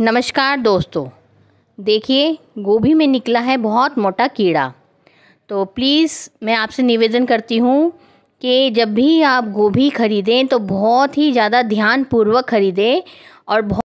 नमस्कार दोस्तों देखिए गोभी में निकला है बहुत मोटा कीड़ा तो प्लीज़ मैं आपसे निवेदन करती हूँ कि जब भी आप गोभी खरीदें तो बहुत ही ज़्यादा ध्यानपूर्वक खरीदें और बहुत